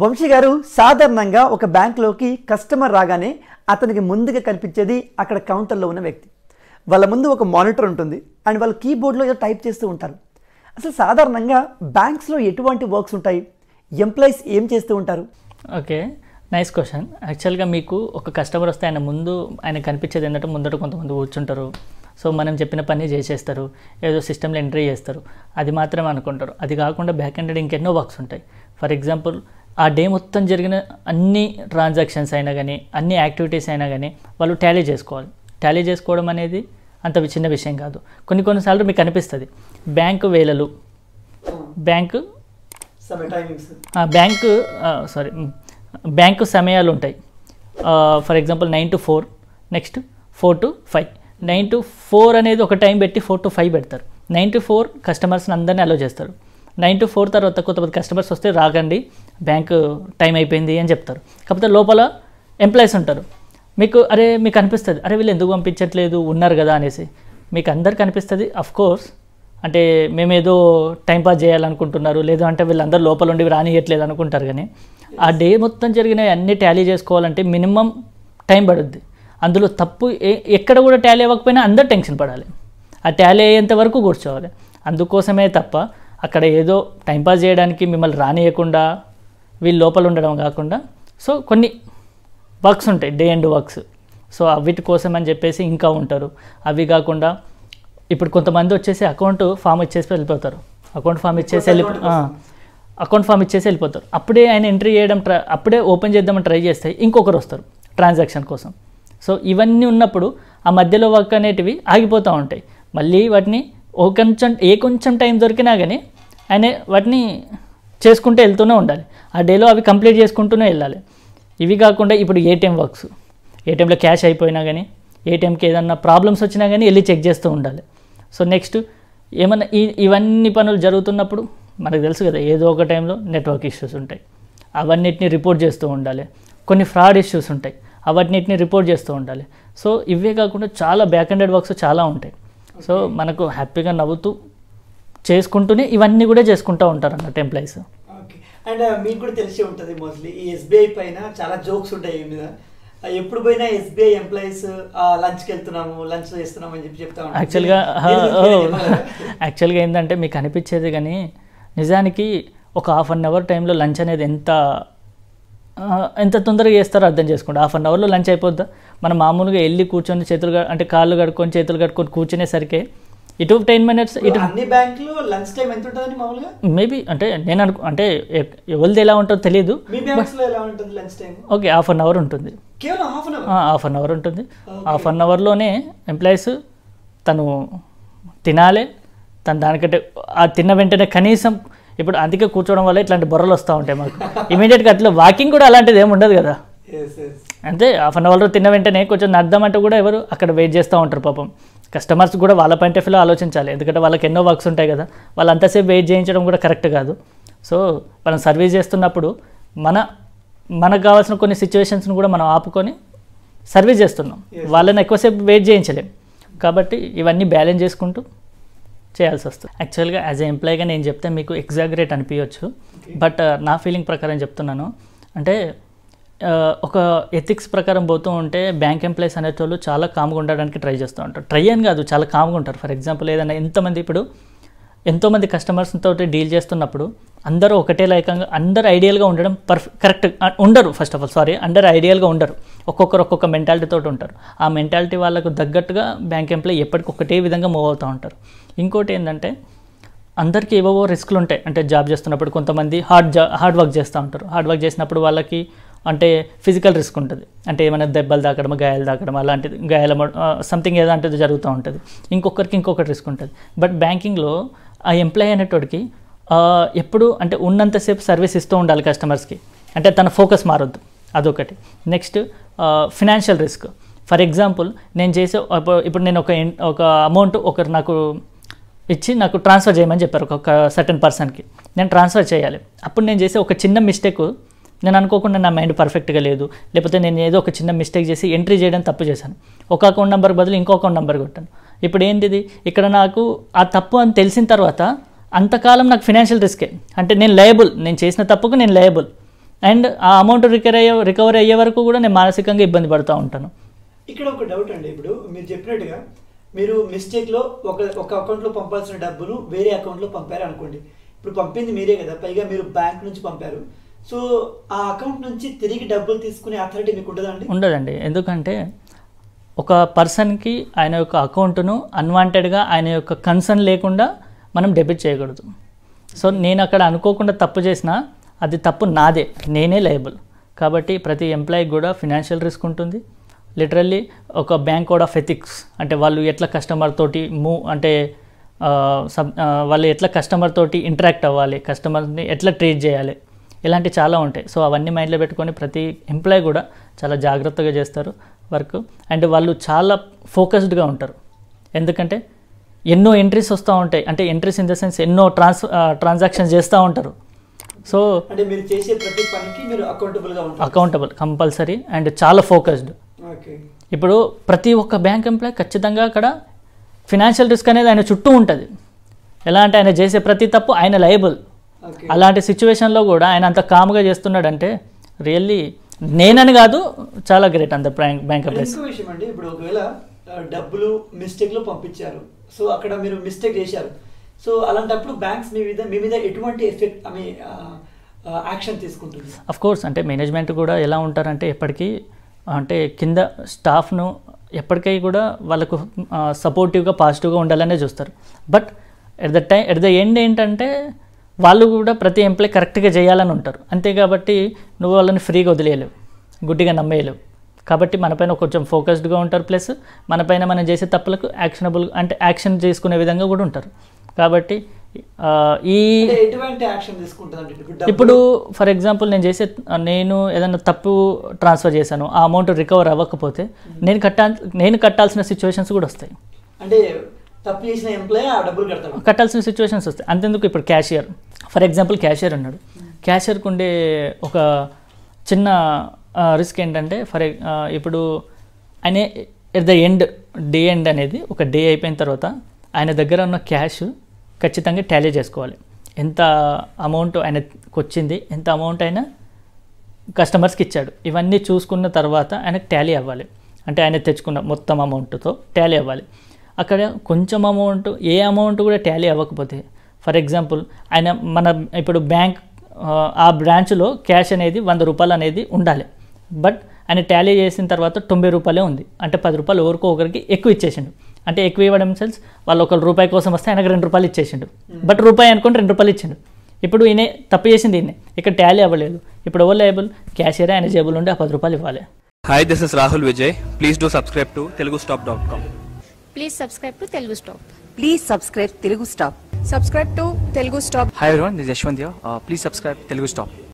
వంశీ గారు సాధారణంగా ఒక బ్యాంక్లోకి కస్టమర్ రాగానే అతనికి ముందుగా కనిపించేది అక్కడ కౌంటర్లో ఉన్న వ్యక్తి వాళ్ళ ముందు ఒక మానిటర్ ఉంటుంది అండ్ వాళ్ళు కీబోర్డ్లో ఏదో టైప్ చేస్తూ ఉంటారు అసలు సాధారణంగా బ్యాంక్స్లో ఎటువంటి వర్క్స్ ఉంటాయి ఎంప్లాయీస్ ఏం చేస్తూ ఉంటారు ఓకే నైస్ క్వశ్చన్ యాక్చువల్గా మీకు ఒక కస్టమర్ వస్తే ఆయన ముందు ఆయన కనిపించేది ఏంటంటే ముందట కొంతమంది కూర్చుంటారు సో మనం చెప్పిన పని చేసేస్తారు ఏదో సిస్టంలో ఎంట్రీ చేస్తారు అది మాత్రమే అనుకుంటారు అది కాకుండా బ్యాక్ హ్యాండెడ్ ఇంకెన్నో వర్క్స్ ఉంటాయి ఫర్ ఎగ్జాంపుల్ ఆ డే మొత్తం జరిగిన అన్ని ట్రాన్సాక్షన్స్ అయినా కానీ అన్ని యాక్టివిటీస్ అయినా కానీ వాళ్ళు టాలీ చేసుకోవాలి టాలీ చేసుకోవడం అనేది అంత చిన్న విషయం కాదు కొన్ని కొన్నిసార్లు మీకు అనిపిస్తుంది బ్యాంకు వేలలు బ్యాంకు బ్యాంకు సారీ బ్యాంకు సమయాలు ఉంటాయి for example nine to four next four to five nine to four అనేది ఒక టైం పెట్టి ఫోర్ టు ఫైవ్ పెడతారు నైన్ టు ఫోర్ కస్టమర్స్ని అందరినీ అలో చేస్తారు నైన్ టు ఫోర్ తర్వాత కొంతమంది కస్టమర్స్ వస్తే రాగండి బ్యాంకు టైం అయిపోయింది అని చెప్తారు కాకపోతే లోపల ఎంప్లాయీస్ ఉంటారు మీకు అరే మీకు అనిపిస్తుంది అరే వీళ్ళు ఎందుకు పంపించట్లేదు ఉన్నారు కదా అనేసి మీకు అందరికీ అనిపిస్తుంది కోర్స్ అంటే మేమేదో టైంపాస్ చేయాలనుకుంటున్నారు లేదు అంటే వీళ్ళందరూ లోపల ఉండి రానియట్లేదు అనుకుంటారు కానీ ఆ డే మొత్తం జరిగిన అన్నీ ట్యాలీ చేసుకోవాలంటే మినిమం టైం పడుద్ది అందులో తప్పు ఎక్కడ కూడా ట్యాలీ అవ్వకపోయినా అందరు టెన్షన్ పడాలి ఆ ట్యాలీ అయ్యేంత వరకు కూర్చోవాలి అందుకోసమే తప్ప అక్కడ ఏదో టైంపాస్ చేయడానికి మిమ్మల్ని రానియకుండా వీళ్ళు లోపల ఉండడం కాకుండా సో కొన్ని వర్క్స్ ఉంటాయి డే అండ్ వర్క్స్ సో వీటి కోసం అని చెప్పేసి ఇంకా ఉంటారు అవి కాకుండా ఇప్పుడు కొంతమంది వచ్చేసి అకౌంట్ ఫామ్ ఇచ్చేసి వెళ్ళిపోతారు అకౌంట్ ఫామ్ ఇచ్చేసి వెళ్ళి అకౌంట్ ఫామ్ ఇచ్చేసి వెళ్ళిపోతారు అప్పుడే ఆయన ఎంట్రీ చేయడం ట్రై అప్పుడే ఓపెన్ చేద్దామని ట్రై చేస్తే ఇంకొకరు వస్తారు ట్రాన్సాక్షన్ కోసం సో ఇవన్నీ ఉన్నప్పుడు ఆ మధ్యలో వర్క్ అనేటివి ఆగిపోతూ ఉంటాయి మళ్ళీ వాటిని ఓ కొంచెం ఏ కొంచెం టైం దొరికినా కానీ అనే వాటిని చేసుకుంటూ వెళ్తూనే ఉండాలి ఆ డేలో అవి కంప్లీట్ చేసుకుంటూనే వెళ్ళాలి ఇవి కాకుండా ఇప్పుడు ఏటీఎం వర్క్స్ ఏటీఎంలో క్యాష్ అయిపోయినా కానీ ఏటీఎంకి ఏదన్నా ప్రాబ్లమ్స్ వచ్చినా కానీ వెళ్ళి చెక్ చేస్తూ ఉండాలి సో నెక్స్ట్ ఏమన్నా ఇవన్నీ పనులు జరుగుతున్నప్పుడు మనకు తెలుసు కదా ఏదో ఒక టైంలో నెట్వర్క్ ఇష్యూస్ ఉంటాయి అవన్నిటిని రిపోర్ట్ చేస్తూ ఉండాలి కొన్ని ఫ్రాడ్ ఇష్యూస్ ఉంటాయి అవన్నిటిని రిపోర్ట్ చేస్తూ ఉండాలి సో ఇవే కాకుండా చాలా బ్యాక్ అండెడ్ వర్క్స్ చాలా ఉంటాయి సో మనకు హ్యాపీగా నవ్వుతూ చేసుకుంటూనే ఇవన్నీ కూడా చేసుకుంటూ ఉంటారు అన్నట్టు ఎంప్లాయీస్ అండ్ మీకు కూడా తెలిసి ఉంటుంది మోస్ట్లీ ఈ ఎస్బీఐ పైన చాలా జోక్స్ ఉంటాయి మీద ఎప్పుడు పోయినా ఎస్బీఐ ఎంప్లాయీస్ లంచ్కి వెళ్తున్నాము లంచ్ చేస్తున్నాము అని చెప్పి చెప్తా యాక్చువల్గా యాక్చువల్గా ఏంటంటే మీకు అనిపించేది కానీ నిజానికి ఒక హాఫ్ అన్ అవర్ టైంలో లంచ్ అనేది ఎంత ఎంత తొందరగా చేస్తారో అర్థం చేసుకోండి హాఫ్ అన్ అవర్లో లంచ్ అయిపోద్దా మనం మామూలుగా వెళ్ళి కూర్చొని చేతులు అంటే కాళ్ళు కడుక్కొని చేతులు కట్టుకొని కూర్చునేసరికి ఇటు టెన్ మినిట్స్ ఇటు అన్ని బ్యాంకులు లంచ్ టైం ఎంత ఉంటుందని మామూలుగా మేబీ అంటే నేను అనుకు అంటే ఎవరిది ఎలా ఉంటుందో తెలియదు మీ బ్యాంక్స్లో ఎలా ఉంటుంది lunch time okay half an hour ఉంటుంది కేవలం half an hour half an hour ఉంటుంది హాఫ్ అన్ అవర్లోనే ఎంప్లాయీస్ తను తినాలి తను దానికంటే ఆ తిన్న వెంటనే కనీసం ఇప్పుడు అందుకే కూర్చోవడం వల్ల ఇట్లాంటి బొర్రలు వస్తూ ఉంటాయి మాకు ఇమీడియట్గా అట్లా వాకింగ్ కూడా అలాంటిది ఏమి ఉండదు కదా అంటే హాఫ్ అన్ అవర్లో తిన్న వెంటనే కొంచెం అంటే కూడా ఎవరు అక్కడ వెయిట్ చేస్తూ ఉంటారు పాపం కస్టమర్స్ కూడా వాళ్ళ పాయింట్ ఆఫ్ వ్యూలో ఆలోచించాలి ఎందుకంటే వాళ్ళకి ఎన్నో వర్క్స్ ఉంటాయి కదా వాళ్ళంతసేపు వెయిట్ చేయించడం కూడా కరెక్ట్ కాదు సో మనం సర్వీస్ చేస్తున్నప్పుడు మన మనకు కావాల్సిన కొన్ని సిచ్యువేషన్స్ని కూడా మనం ఆపుకొని సర్వీస్ చేస్తున్నాం వాళ్ళని ఎక్కువసేపు వెయిట్ చేయించలేం కాబట్టి ఇవన్నీ బ్యాలెన్స్ చేసుకుంటూ చేయాల్సి వస్తుంది యాక్చువల్గా యాజ్ ఎ ఎంప్లాయీగా నేను చెప్తే మీకు ఎగ్జాగరేట్ అనిపించవచ్చు బట్ నా ఫీలింగ్ ప్రకారం చెప్తున్నాను అంటే ఒక ఎథిక్స్ ప్రకారం పోతూ ఉంటే బ్యాంక్ ఎంప్లాయీస్ అనేటోళ్ళు చాలా కామ్గా ఉండడానికి ట్రై చేస్తూ ఉంటారు ట్రై అని కాదు చాలా కామ్గా ఉంటారు ఫర్ ఎగ్జాంపుల్ ఏదైనా ఎంతమంది ఇప్పుడు ఎంతోమంది కస్టమర్స్తో డీల్ చేస్తున్నప్పుడు అందరూ ఒకటే లైకంగా అందరు ఐడియల్గా ఉండడం పర్ఫెక్ట్ కరెక్ట్ ఉండరు ఫస్ట్ ఆఫ్ ఆల్ సారీ అందరు ఐడియల్గా ఉండరు ఒక్కొక్కరు ఒక్కొక్క మెంటాలిటీతో ఉంటారు ఆ మెంటాలిటీ వాళ్ళకు తగ్గట్టుగా బ్యాంక్ ఎంప్లాయీ ఒకటే విధంగా మూవ్ అవుతూ ఉంటారు ఇంకోటి ఏంటంటే అందరికీ ఏవో రిస్క్లు ఉంటాయి అంటే జాబ్ చేస్తున్నప్పుడు కొంతమంది హార్డ్ జా హార్డ్ వర్క్ చేస్తూ ఉంటారు హార్డ్ వర్క్ చేసినప్పుడు వాళ్ళకి అంటే ఫిజికల్ రిస్క్ ఉంటుంది అంటే ఏమైనా దెబ్బలు తాకడం గాయాలు తాకడం అలాంటిది గాయాల సంథింగ్ ఏదంటే జరుగుతూ ఉంటుంది ఇంకొకరికి ఇంకొకటి రిస్క్ ఉంటుంది బట్ బ్యాంకింగ్లో ఆ ఎంప్లాయీ అనేటోడికి ఎప్పుడు అంటే ఉన్నంతసేపు సర్వీస్ ఇస్తూ ఉండాలి కస్టమర్స్కి అంటే తన ఫోకస్ మారొద్దు అదొకటి next financial risk for example నేను చేసే ఇప్పుడు నేను ఒక ఒక అమౌంట్ ఒకరు నాకు ఇచ్చి నాకు ట్రాన్స్ఫర్ చేయమని చెప్పారు ఒక సర్టెన్ పర్సన్కి నేను ట్రాన్స్ఫర్ చేయాలి అప్పుడు నేను చేసే ఒక చిన్న మిస్టేక్ నేను అనుకోకుండా నా మైండ్ పర్ఫెక్ట్గా లేదు లేకపోతే నేను ఏదో ఒక చిన్న మిస్టేక్ చేసి ఎంట్రీ చేయడం తప్పు చేశాను ఒక అకౌంట్ నెంబర్ బదులు ఇంకో అకౌంట్ నెంబర్ కొట్టాను ఇప్పుడు ఏంటిది ఇక్కడ నాకు ఆ తప్పు అని తెలిసిన తర్వాత అంతకాలం నాకు ఫినాన్షియల్ రిస్కే అంటే నేను లయబుల్ నేను చేసిన తప్పుకు నేను లయబుల్ అండ్ ఆ అమౌంట్ రికవర్ అయ్యే రికవర్ అయ్యే వరకు కూడా నేను మానసికంగా ఇబ్బంది పడుతూ ఉంటాను ఇక్కడ ఒక డౌట్ అండి ఇప్పుడు మీరు చెప్పినట్టుగా మీరు మిస్టేక్లో ఒక ఒక అకౌంట్లో పంపాల్సిన డబ్బును వేరే అకౌంట్లో పంపారు అనుకోండి ఇప్పుడు పంపింది మీరే కదా పైగా మీరు బ్యాంక్ నుంచి పంపారు సో ఆ అకౌంట్ నుంచి తిరిగి డబ్బులు తీసుకునే అథారిటీ మీకు ఉండదండి ఉండదండి ఎందుకంటే ఒక పర్సన్కి ఆయన యొక్క అకౌంట్ను అన్వాంటెడ్గా ఆయన యొక్క కన్సర్న్ లేకుండా మనం డెబిట్ చేయకూడదు సో నేను అక్కడ అనుకోకుండా తప్పు చేసినా అది తప్పు నాదే నేనే లైబుల్ కాబట్టి ప్రతి ఎంప్లాయీ కూడా ఫినాన్షియల్ రిస్క్ ఉంటుంది లిటరల్లీ ఒక బ్యాంక్ కోడ్ ఆఫ్ ఎథిక్స్ అంటే వాళ్ళు ఎట్లా కస్టమర్ తోటి మూవ్ అంటే వాళ్ళు ఎట్లా కస్టమర్ తోటి ఇంటరాక్ట్ అవ్వాలి కస్టమర్ని ఎట్లా ట్రీట్ చేయాలి ఇలాంటి చాలా ఉంటాయి సో అవన్నీ మైండ్లో పెట్టుకొని ప్రతి ఎంప్లాయ్ కూడా చాలా జాగ్రత్తగా చేస్తారు వర్క్ అండ్ వాళ్ళు చాలా ఫోకస్డ్గా ఉంటారు ఎందుకంటే ఎన్నో ఎంట్రీస్ వస్తూ ఉంటాయి అంటే ఎంట్రీస్ ఇన్ ద సెన్స్ ఎన్నో ట్రాన్స్ ట్రాన్సాక్షన్స్ చేస్తూ ఉంటారు సో అంటే మీరు చేసే ప్రతి పనికి మీరు అకౌంటబుల్గా ఉంటారు అకౌంటబుల్ కంపల్సరీ అండ్ చాలా ఫోకస్డ్ ఇప్పుడు ప్రతి ఒక్క బ్యాంక్ ఎంప్లాయ్ ఖచ్చితంగా అక్కడ ఫినాన్షియల్ రిస్క్ అనేది ఆయన చుట్టూ ఉంటుంది ఎలా అంటే ఆయన చేసే ప్రతి తప్పు ఆయన లయబుల్ అలాంటి సిచ్యువేషన్లో కూడా ఆయన అంత కామ్గా చేస్తున్నాడంటే రియల్లీ నేనని కాదు చాలా గ్రేట్ అంత బ్యాంక్ ఇంకో విషయం అండి ఇప్పుడు ఒకవేళ డబ్బులు మిస్టేక్లో పంపించారు సో అక్కడ మీరు మిస్టేక్ చేశారు సో అలాంటప్పుడు బ్యాంక్స్ మీ మీద మీ మీద ఎటువంటి ఎఫెక్ట్ ఐ యాక్షన్ తీసుకుంటుంది అఫ్ కోర్స్ అంటే మేనేజ్మెంట్ కూడా ఎలా ఉంటారంటే ఎప్పటికీ అంటే కింద స్టాఫ్ను ఎప్పటికై కూడా వాళ్ళకు సపోర్టివ్గా పాజిటివ్గా ఉండాలనే చూస్తారు but at the time at the end ఏంటంటే వాళ్ళు కూడా ప్రతి ఎంప్లాయ్ కరెక్ట్గా చేయాలని ఉంటారు అంతే కాబట్టి నువ్వు వాళ్ళని ఫ్రీగా వదిలేయలేవు గుడ్డిగా నమ్మేయలేవు కాబట్టి మనపైన కొంచెం ఫోకస్డ్గా ఉంటారు ప్లస్ మనపైన మనం చేసే తప్పులకు యాక్షనబుల్ అంటే యాక్షన్ చేసుకునే విధంగా కూడా ఉంటారు కాబట్టి ఈ ఇప్పుడు ఫర్ ఎగ్జాంపుల్ నేను చేసే నేను ఏదైనా తప్పు ట్రాన్స్ఫర్ చేశాను ఆ అమౌంట్ రికవర్ అవ్వకపోతే నేను కట్టా నేను కట్టాల్సిన సిచ్యువేషన్స్ కూడా వస్తాయి అంటే తప్పు చేసిన ఆ డబ్బులు కడతాడు కట్టాల్సిన సిచ్యువేషన్స్ వస్తాయి అంతెందుకు ఇప్పుడు క్యాషియర్ ఫర్ ఎగ్జాంపుల్ క్యాషియర్ ఉన్నాడు క్యాషియర్కి ఉండే ఒక చిన్న రిస్క్ ఏంటంటే ఫర్ ఇప్పుడు ఆయన at the end day end అనేది ఒక డే అయిపోయిన తర్వాత ఆయన దగ్గర ఉన్న క్యాష్ ఖచ్చితంగా టాలీ చేసుకోవాలి ఎంత అమౌంట్ ఆయనకు వచ్చింది ఎంత అమౌంట్ అయినా కస్టమర్స్కి ఇచ్చాడు ఇవన్నీ చూసుకున్న తర్వాత ఆయనకు ట్యాలీ అవ్వాలి అంటే ఆయన తెచ్చుకున్న మొత్తం అమౌంట్తో ట్యాలీ అవ్వాలి అక్కడ కొంచెం అమౌంట్ ఏ అమౌంట్ కూడా ట్యాలీ అవ్వకపోతే ఫర్ ఎగ్జాంపుల్ ఆయన మన ఇప్పుడు బ్యాంక్ ఆ బ్రాంచ్లో క్యాష్ అనేది వంద రూపాయలు అనేది ఉండాలి బట్ ఆయన ట్యాలీ చేసిన తర్వాత తొంభై రూపాయలే ఉంది అంటే పది రూపాయలు ఎవరికో ఒకరికి ఎక్కువ ఇచ్చేసిండు అంటే ఎక్కువ ఇవ్వడం సెల్స్ వాళ్ళు ఒక రూపాయి కోసం వస్తే ఆయనకు రెండు రూపాయలు ఇచ్చేసిండు బట్ hmm. రూపాయి అనుకుని రెండు రూపాయలు ఇచ్చిండు ఇప్పుడు ఈయన తప్పు చేసింది ఈయన ఇక్కడ ట్యాలీ అవ్వలేదు ఇప్పుడు ఎవరు లేబుల్ క్యాషియర్ ఆయన జేబుల్ ఉండి ఆ పది రూపాయలు ఇవ్వాలి hi this is Rahul Vijay please do subscribe to Telugu stop dot com please subscribe to Telugu stop please subscribe Telugu stop subscribe to Telugu stop hi everyone this Yashwant please subscribe Telugu stop